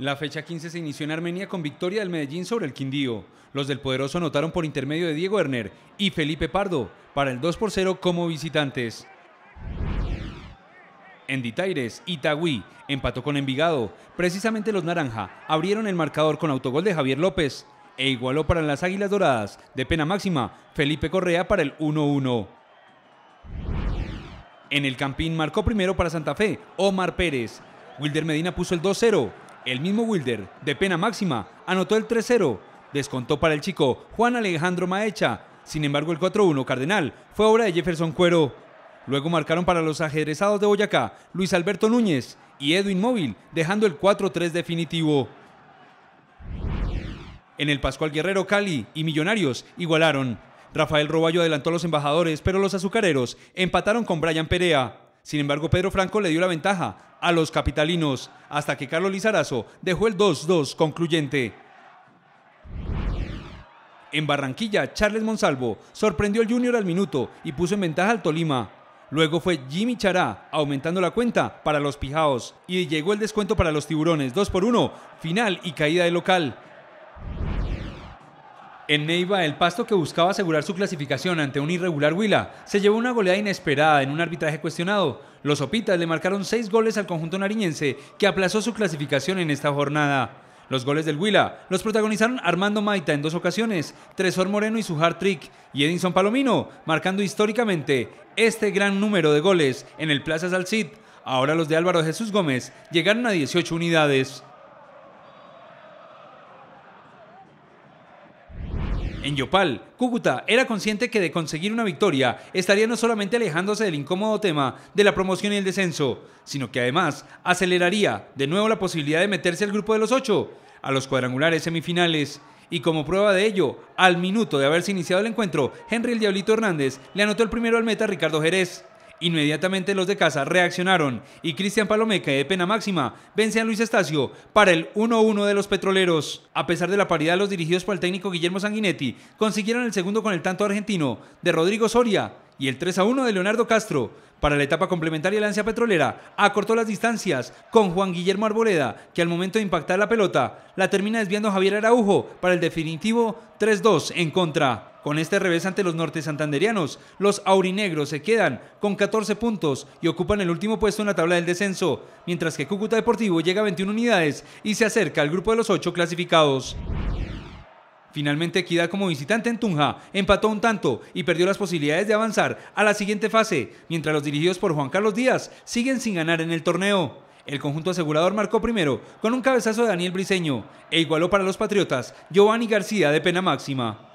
La fecha 15 se inició en Armenia con victoria del Medellín sobre el Quindío. Los del Poderoso anotaron por intermedio de Diego Herner y Felipe Pardo para el 2 por 0 como visitantes. En Ditaires, Itagüí empató con Envigado. Precisamente los Naranja abrieron el marcador con autogol de Javier López e igualó para las Águilas Doradas de pena máxima Felipe Correa para el 1-1. En el Campín marcó primero para Santa Fe Omar Pérez. Wilder Medina puso el 2-0 el mismo Wilder, de pena máxima, anotó el 3-0. Descontó para el chico Juan Alejandro Maecha. Sin embargo, el 4-1 Cardenal fue obra de Jefferson Cuero. Luego marcaron para los ajedrezados de Boyacá Luis Alberto Núñez y Edwin Móvil, dejando el 4-3 definitivo. En el Pascual Guerrero Cali y Millonarios igualaron. Rafael Roballo adelantó a los embajadores, pero los azucareros empataron con Brian Perea. Sin embargo, Pedro Franco le dio la ventaja a los capitalinos hasta que Carlos Lizarazo dejó el 2-2 concluyente. En Barranquilla, Charles Monsalvo sorprendió al Junior al minuto y puso en ventaja al Tolima. Luego fue Jimmy Chará aumentando la cuenta para los Pijaos y llegó el descuento para los Tiburones 2 por 1, final y caída de local. En Neiva, el Pasto, que buscaba asegurar su clasificación ante un irregular Huila, se llevó una goleada inesperada en un arbitraje cuestionado. Los Opitas le marcaron seis goles al conjunto nariñense, que aplazó su clasificación en esta jornada. Los goles del Huila los protagonizaron Armando Maita en dos ocasiones, Tresor Moreno y su hard trick, y Edinson Palomino, marcando históricamente este gran número de goles en el Plaza Salcid. Ahora los de Álvaro Jesús Gómez llegaron a 18 unidades. En Yopal, Cúcuta era consciente que de conseguir una victoria estaría no solamente alejándose del incómodo tema de la promoción y el descenso, sino que además aceleraría de nuevo la posibilidad de meterse al grupo de los ocho, a los cuadrangulares semifinales. Y como prueba de ello, al minuto de haberse iniciado el encuentro, Henry el Diablito Hernández le anotó el primero al meta Ricardo Jerez. Inmediatamente los de casa reaccionaron y Cristian Palomeca de pena máxima vence a Luis Estacio para el 1-1 de los petroleros. A pesar de la paridad, los dirigidos por el técnico Guillermo Sanguinetti consiguieron el segundo con el tanto argentino de Rodrigo Soria y el 3-1 de Leonardo Castro. Para la etapa complementaria, la ansia petrolera acortó las distancias con Juan Guillermo Arboleda, que al momento de impactar la pelota la termina desviando Javier Araujo para el definitivo 3-2 en contra. Con este revés ante los norte santanderianos, los aurinegros se quedan con 14 puntos y ocupan el último puesto en la tabla del descenso, mientras que Cúcuta Deportivo llega a 21 unidades y se acerca al grupo de los 8 clasificados. Finalmente Equidad como visitante en Tunja empató un tanto y perdió las posibilidades de avanzar a la siguiente fase, mientras los dirigidos por Juan Carlos Díaz siguen sin ganar en el torneo. El conjunto asegurador marcó primero con un cabezazo de Daniel Briseño e igualó para los Patriotas Giovanni García de pena máxima.